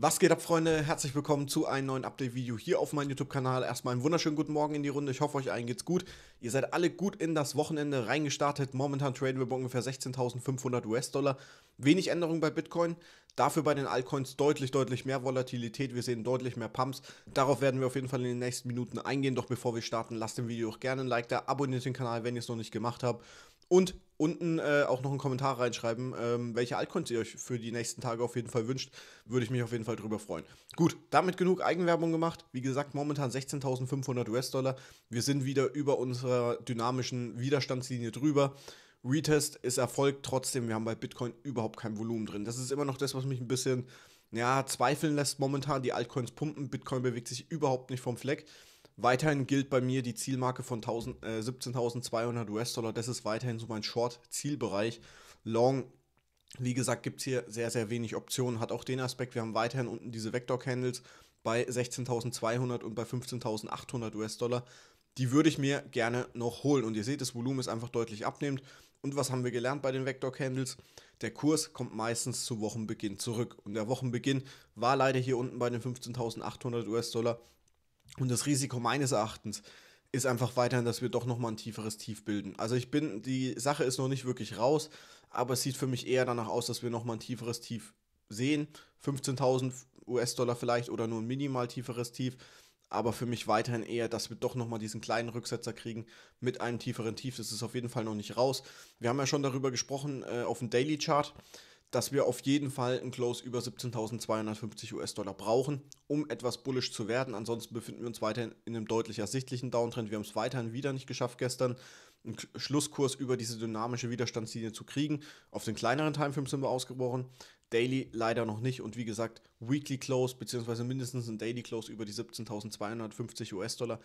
Was geht ab, Freunde? Herzlich willkommen zu einem neuen Update-Video hier auf meinem YouTube-Kanal. Erstmal einen wunderschönen guten Morgen in die Runde. Ich hoffe, euch allen geht's gut. Ihr seid alle gut in das Wochenende reingestartet. Momentan traden wir bei ungefähr 16.500 US-Dollar. Wenig Änderung bei Bitcoin. Dafür bei den Altcoins deutlich, deutlich mehr Volatilität. Wir sehen deutlich mehr Pumps. Darauf werden wir auf jeden Fall in den nächsten Minuten eingehen. Doch bevor wir starten, lasst dem Video auch gerne ein Like da. Abonniert den Kanal, wenn ihr es noch nicht gemacht habt. Und unten äh, auch noch einen Kommentar reinschreiben, ähm, welche Altcoins ihr euch für die nächsten Tage auf jeden Fall wünscht. Würde ich mich auf jeden Fall drüber freuen. Gut, damit genug Eigenwerbung gemacht. Wie gesagt, momentan 16.500 US-Dollar. Wir sind wieder über unsere einfacher dynamischen Widerstandslinie drüber. Retest ist erfolgt, trotzdem, wir haben bei Bitcoin überhaupt kein Volumen drin. Das ist immer noch das, was mich ein bisschen ja, zweifeln lässt momentan. Die Altcoins pumpen, Bitcoin bewegt sich überhaupt nicht vom Fleck. Weiterhin gilt bei mir die Zielmarke von äh, 17.200 US-Dollar. Das ist weiterhin so mein Short-Zielbereich. Long, wie gesagt, gibt es hier sehr, sehr wenig Optionen. Hat auch den Aspekt, wir haben weiterhin unten diese Vector-Candles bei 16.200 und bei 15.800 US-Dollar die würde ich mir gerne noch holen. Und ihr seht, das Volumen ist einfach deutlich abnehmend. Und was haben wir gelernt bei den Vector Candles? Der Kurs kommt meistens zu Wochenbeginn zurück. Und der Wochenbeginn war leider hier unten bei den 15.800 US-Dollar. Und das Risiko meines Erachtens ist einfach weiterhin, dass wir doch nochmal ein tieferes Tief bilden. Also ich bin, die Sache ist noch nicht wirklich raus, aber es sieht für mich eher danach aus, dass wir nochmal ein tieferes Tief sehen. 15.000 US-Dollar vielleicht oder nur ein minimal tieferes Tief aber für mich weiterhin eher, dass wir doch nochmal diesen kleinen Rücksetzer kriegen mit einem tieferen Tief. Das ist auf jeden Fall noch nicht raus. Wir haben ja schon darüber gesprochen äh, auf dem Daily Chart, dass wir auf jeden Fall einen Close über 17.250 US-Dollar brauchen, um etwas bullisch zu werden. Ansonsten befinden wir uns weiterhin in einem deutlich ersichtlichen Downtrend. Wir haben es weiterhin wieder nicht geschafft gestern einen Schlusskurs über diese dynamische Widerstandslinie zu kriegen. Auf den kleineren Timeframes sind wir ausgebrochen. Daily leider noch nicht und wie gesagt, Weekly Close beziehungsweise mindestens ein Daily Close über die 17.250 US-Dollar.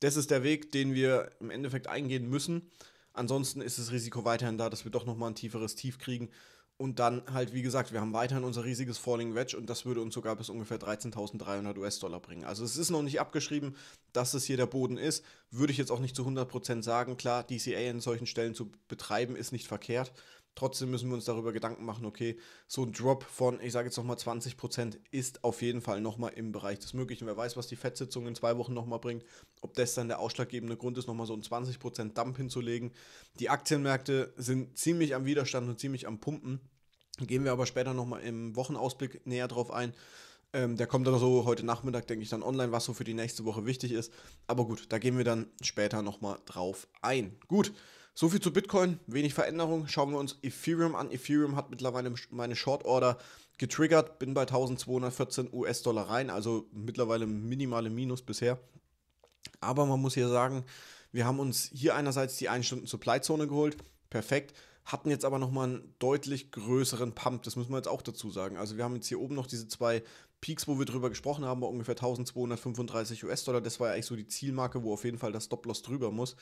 Das ist der Weg, den wir im Endeffekt eingehen müssen. Ansonsten ist das Risiko weiterhin da, dass wir doch nochmal ein tieferes Tief kriegen. Und dann halt, wie gesagt, wir haben weiterhin unser riesiges Falling Wedge und das würde uns sogar bis ungefähr 13.300 US-Dollar bringen. Also es ist noch nicht abgeschrieben, dass es hier der Boden ist. Würde ich jetzt auch nicht zu 100% sagen. Klar, DCA in solchen Stellen zu betreiben, ist nicht verkehrt. Trotzdem müssen wir uns darüber Gedanken machen, okay, so ein Drop von, ich sage jetzt nochmal 20% ist auf jeden Fall nochmal im Bereich des Möglichen. Wer weiß, was die Fettsitzung in zwei Wochen nochmal bringt, ob das dann der ausschlaggebende Grund ist, nochmal so einen 20% Dump hinzulegen. Die Aktienmärkte sind ziemlich am Widerstand und ziemlich am Pumpen. Gehen wir aber später nochmal im Wochenausblick näher drauf ein. Ähm, der kommt dann so heute Nachmittag, denke ich, dann online, was so für die nächste Woche wichtig ist. Aber gut, da gehen wir dann später nochmal drauf ein. Gut, so viel zu Bitcoin, wenig Veränderung. Schauen wir uns Ethereum an. Ethereum hat mittlerweile meine Short Order getriggert, bin bei 1214 US-Dollar rein, also mittlerweile minimale Minus bisher. Aber man muss hier sagen, wir haben uns hier einerseits die 1 Stunden Supply Zone geholt, perfekt, hatten jetzt aber nochmal einen deutlich größeren Pump, das müssen wir jetzt auch dazu sagen. Also wir haben jetzt hier oben noch diese zwei Peaks, wo wir drüber gesprochen haben, bei ungefähr 1235 US-Dollar, das war ja eigentlich so die Zielmarke, wo auf jeden Fall das Stop-Loss drüber muss.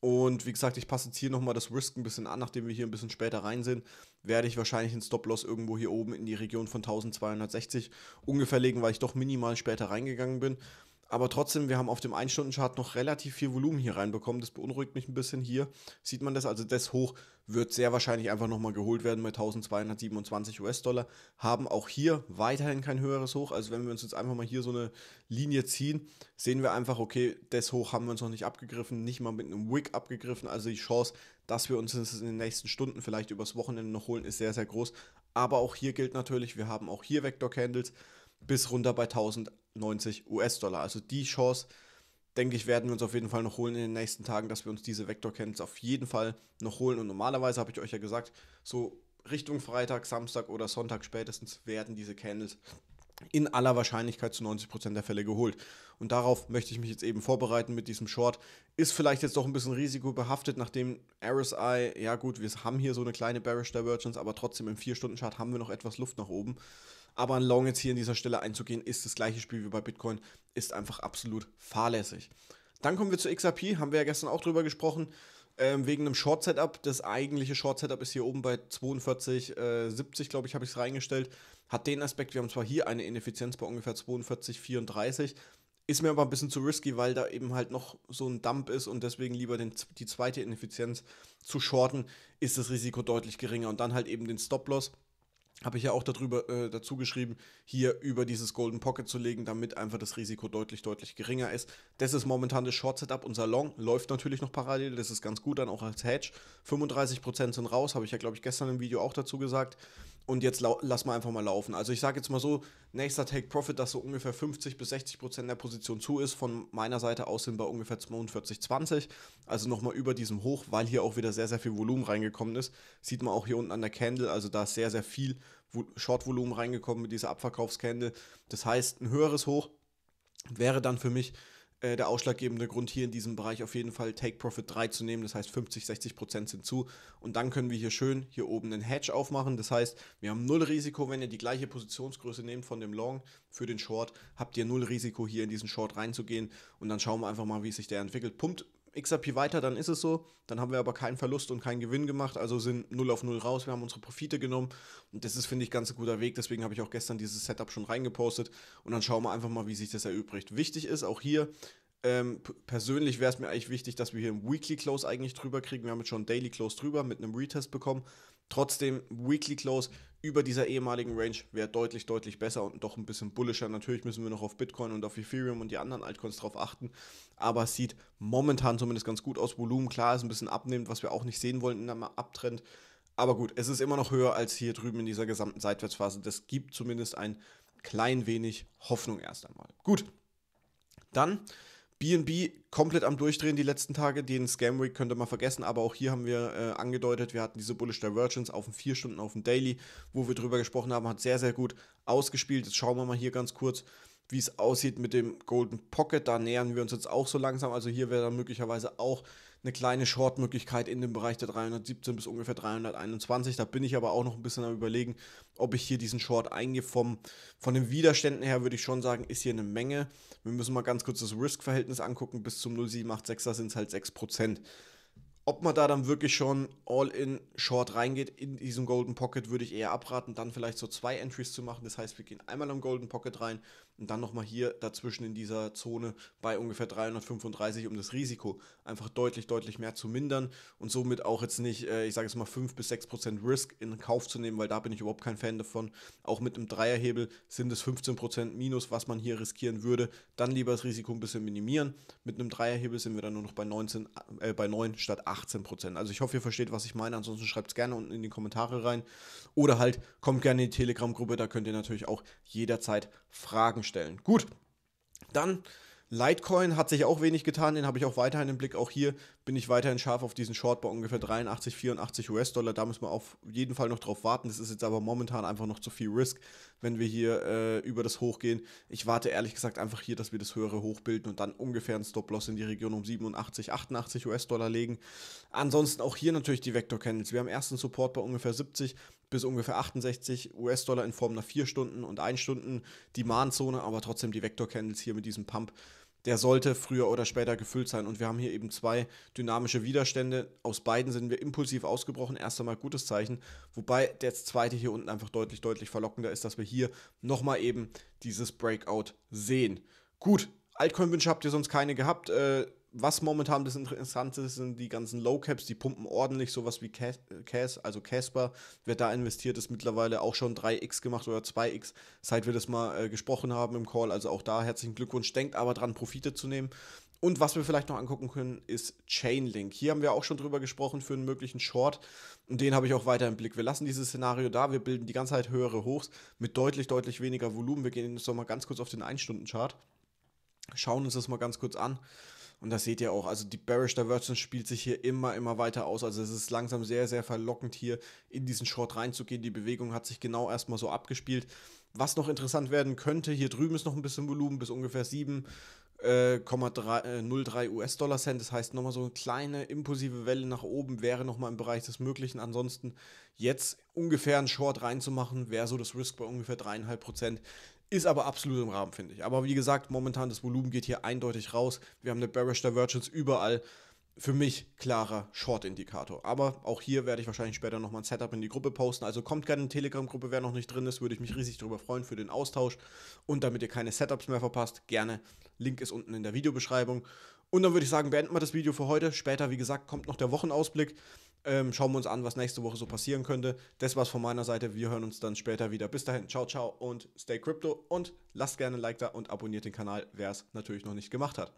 Und wie gesagt, ich passe jetzt hier nochmal das Risk ein bisschen an, nachdem wir hier ein bisschen später rein sind, werde ich wahrscheinlich einen Stop-Loss irgendwo hier oben in die Region von 1260 ungefähr legen, weil ich doch minimal später reingegangen bin. Aber trotzdem, wir haben auf dem 1-Stunden-Chart noch relativ viel Volumen hier reinbekommen. Das beunruhigt mich ein bisschen hier. Sieht man das? Also das hoch wird sehr wahrscheinlich einfach nochmal geholt werden mit 1227 US-Dollar. Haben auch hier weiterhin kein höheres Hoch. Also wenn wir uns jetzt einfach mal hier so eine Linie ziehen, sehen wir einfach, okay, das hoch haben wir uns noch nicht abgegriffen, nicht mal mit einem Wick abgegriffen. Also die Chance, dass wir uns das in den nächsten Stunden vielleicht übers Wochenende noch holen, ist sehr, sehr groß. Aber auch hier gilt natürlich, wir haben auch hier Vector Candles bis runter bei 1090 US-Dollar. Also die Chance, denke ich, werden wir uns auf jeden Fall noch holen in den nächsten Tagen, dass wir uns diese Vector Candles auf jeden Fall noch holen. Und normalerweise habe ich euch ja gesagt, so Richtung Freitag, Samstag oder Sonntag spätestens werden diese Candles in aller Wahrscheinlichkeit zu 90% der Fälle geholt. Und darauf möchte ich mich jetzt eben vorbereiten mit diesem Short. Ist vielleicht jetzt doch ein bisschen risikobehaftet, nachdem RSI, ja gut, wir haben hier so eine kleine Bearish Divergence, aber trotzdem im 4-Stunden-Chart haben wir noch etwas Luft nach oben. Aber ein Long jetzt hier an dieser Stelle einzugehen, ist das gleiche Spiel wie bei Bitcoin, ist einfach absolut fahrlässig. Dann kommen wir zu XRP, haben wir ja gestern auch drüber gesprochen, ähm, wegen einem Short-Setup. Das eigentliche Short-Setup ist hier oben bei 42,70, äh, glaube ich, habe ich es reingestellt. Hat den Aspekt, wir haben zwar hier eine Ineffizienz bei ungefähr 42,34, ist mir aber ein bisschen zu risky, weil da eben halt noch so ein Dump ist und deswegen lieber den, die zweite Ineffizienz zu shorten, ist das Risiko deutlich geringer. Und dann halt eben den Stop-Loss habe ich ja auch darüber, äh, dazu geschrieben, hier über dieses Golden Pocket zu legen, damit einfach das Risiko deutlich, deutlich geringer ist. Das ist momentan das Short Setup. Unser Long läuft natürlich noch parallel. Das ist ganz gut dann auch als Hedge. 35% sind raus, habe ich ja, glaube ich, gestern im Video auch dazu gesagt. Und jetzt lass mal einfach mal laufen. Also ich sage jetzt mal so, nächster Take Profit, dass so ungefähr 50 bis 60 Prozent der Position zu ist. Von meiner Seite aus sind wir ungefähr 42,20. Also nochmal über diesem Hoch, weil hier auch wieder sehr, sehr viel Volumen reingekommen ist. Sieht man auch hier unten an der Candle. Also da ist sehr, sehr viel Short-Volumen reingekommen mit dieser Abverkaufscandle. Das heißt, ein höheres Hoch wäre dann für mich äh, der ausschlaggebende Grund hier in diesem Bereich auf jeden Fall Take Profit 3 zu nehmen. Das heißt, 50, 60 Prozent sind zu. Und dann können wir hier schön hier oben einen Hedge aufmachen. Das heißt, wir haben null Risiko, wenn ihr die gleiche Positionsgröße nehmt von dem Long für den Short, habt ihr null Risiko hier in diesen Short reinzugehen. Und dann schauen wir einfach mal, wie sich der entwickelt. Pumpt XRP weiter, dann ist es so. Dann haben wir aber keinen Verlust und keinen Gewinn gemacht, also sind 0 auf 0 raus. Wir haben unsere Profite genommen und das ist, finde ich, ganz ein guter Weg. Deswegen habe ich auch gestern dieses Setup schon reingepostet und dann schauen wir einfach mal, wie sich das erübrigt. Wichtig ist auch hier, ähm, persönlich wäre es mir eigentlich wichtig, dass wir hier einen Weekly Close eigentlich drüber kriegen. Wir haben jetzt schon einen Daily Close drüber mit einem Retest bekommen. Trotzdem, Weekly Close über dieser ehemaligen Range wäre deutlich, deutlich besser und doch ein bisschen bullischer. Natürlich müssen wir noch auf Bitcoin und auf Ethereum und die anderen Altcoins drauf achten, aber es sieht momentan zumindest ganz gut aus. Volumen, klar, ist ein bisschen abnehmend, was wir auch nicht sehen wollen in einem Abtrend. Aber gut, es ist immer noch höher als hier drüben in dieser gesamten Seitwärtsphase. Das gibt zumindest ein klein wenig Hoffnung erst einmal. Gut, dann BNB komplett am Durchdrehen die letzten Tage. Den Scam Week könnte man vergessen, aber auch hier haben wir äh, angedeutet, wir hatten diese Bullish Divergence auf den 4 Stunden auf dem Daily, wo wir drüber gesprochen haben, hat sehr, sehr gut ausgespielt. Jetzt schauen wir mal hier ganz kurz, wie es aussieht mit dem Golden Pocket. Da nähern wir uns jetzt auch so langsam. Also hier wäre dann möglicherweise auch eine kleine Short-Möglichkeit in dem Bereich der 317 bis ungefähr 321. Da bin ich aber auch noch ein bisschen am überlegen, ob ich hier diesen Short eingehe. Vom, von den Widerständen her würde ich schon sagen, ist hier eine Menge. Wir müssen mal ganz kurz das Risk-Verhältnis angucken. Bis zum 0786er sind es halt 6%. Ob man da dann wirklich schon all-in short reingeht in diesem Golden Pocket, würde ich eher abraten, dann vielleicht so zwei Entries zu machen. Das heißt, wir gehen einmal am Golden Pocket rein und dann nochmal hier dazwischen in dieser Zone bei ungefähr 335, um das Risiko einfach deutlich, deutlich mehr zu mindern und somit auch jetzt nicht, äh, ich sage jetzt mal, 5 bis 6 Prozent Risk in Kauf zu nehmen, weil da bin ich überhaupt kein Fan davon. Auch mit einem Dreierhebel sind es 15 Prozent minus, was man hier riskieren würde. Dann lieber das Risiko ein bisschen minimieren. Mit einem Dreierhebel sind wir dann nur noch bei, 19, äh, bei 9 statt 8. 18 Prozent. Also ich hoffe, ihr versteht, was ich meine. Ansonsten schreibt es gerne unten in die Kommentare rein. Oder halt, kommt gerne in die Telegram-Gruppe, da könnt ihr natürlich auch jederzeit Fragen stellen. Gut, dann Litecoin hat sich auch wenig getan, den habe ich auch weiterhin im Blick. Auch hier bin ich weiterhin scharf auf diesen Short bei ungefähr 83, 84 US-Dollar. Da müssen wir auf jeden Fall noch drauf warten. Das ist jetzt aber momentan einfach noch zu viel Risk, wenn wir hier äh, über das Hoch gehen. Ich warte ehrlich gesagt einfach hier, dass wir das höhere Hoch bilden und dann ungefähr einen Stop-Loss in die Region um 87, 88 US-Dollar legen. Ansonsten auch hier natürlich die Vector-Candles. Wir haben ersten Support bei ungefähr 70 bis ungefähr 68 US-Dollar in Form einer 4 Stunden und 1 Stunden Demand-Zone, aber trotzdem die Vector-Candles hier mit diesem Pump der sollte früher oder später gefüllt sein. Und wir haben hier eben zwei dynamische Widerstände. Aus beiden sind wir impulsiv ausgebrochen. Erst einmal gutes Zeichen. Wobei der zweite hier unten einfach deutlich, deutlich verlockender ist, dass wir hier nochmal eben dieses Breakout sehen. Gut, Altcoin-Wünsche habt ihr sonst keine gehabt. Äh, was momentan das Interessante ist, sind die ganzen Low-Caps, die pumpen ordentlich, sowas wie Cas, also Casper, wer da investiert, ist mittlerweile auch schon 3x gemacht oder 2x, seit wir das mal äh, gesprochen haben im Call, also auch da herzlichen Glückwunsch, denkt aber dran, Profite zu nehmen. Und was wir vielleicht noch angucken können, ist Chainlink. Hier haben wir auch schon drüber gesprochen für einen möglichen Short. Und den habe ich auch weiter im Blick. Wir lassen dieses Szenario da. Wir bilden die ganze Zeit höhere Hochs mit deutlich, deutlich weniger Volumen. Wir gehen jetzt nochmal ganz kurz auf den 1-Stunden-Chart schauen uns das mal ganz kurz an. Und das seht ihr auch. Also die Bearish Divergence spielt sich hier immer, immer weiter aus. Also es ist langsam sehr, sehr verlockend hier in diesen Short reinzugehen. Die Bewegung hat sich genau erstmal so abgespielt. Was noch interessant werden könnte, hier drüben ist noch ein bisschen Volumen bis ungefähr 7,03 äh, äh US-Dollar Cent. Das heißt, nochmal so eine kleine impulsive Welle nach oben wäre nochmal im Bereich des Möglichen. Ansonsten jetzt ungefähr einen Short reinzumachen, wäre so das Risk bei ungefähr 3,5 Prozent. Ist aber absolut im Rahmen, finde ich. Aber wie gesagt, momentan das Volumen geht hier eindeutig raus. Wir haben eine Bearish Divergence überall. Für mich klarer Short-Indikator. Aber auch hier werde ich wahrscheinlich später nochmal ein Setup in die Gruppe posten. Also kommt gerne in die Telegram-Gruppe, wer noch nicht drin ist, würde ich mich riesig darüber freuen für den Austausch. Und damit ihr keine Setups mehr verpasst, gerne. Link ist unten in der Videobeschreibung. Und dann würde ich sagen, beenden wir das Video für heute. Später, wie gesagt, kommt noch der Wochenausblick. Ähm, schauen wir uns an, was nächste Woche so passieren könnte. Das war's von meiner Seite. Wir hören uns dann später wieder. Bis dahin, ciao, ciao und stay crypto und lasst gerne ein Like da und abonniert den Kanal, wer es natürlich noch nicht gemacht hat.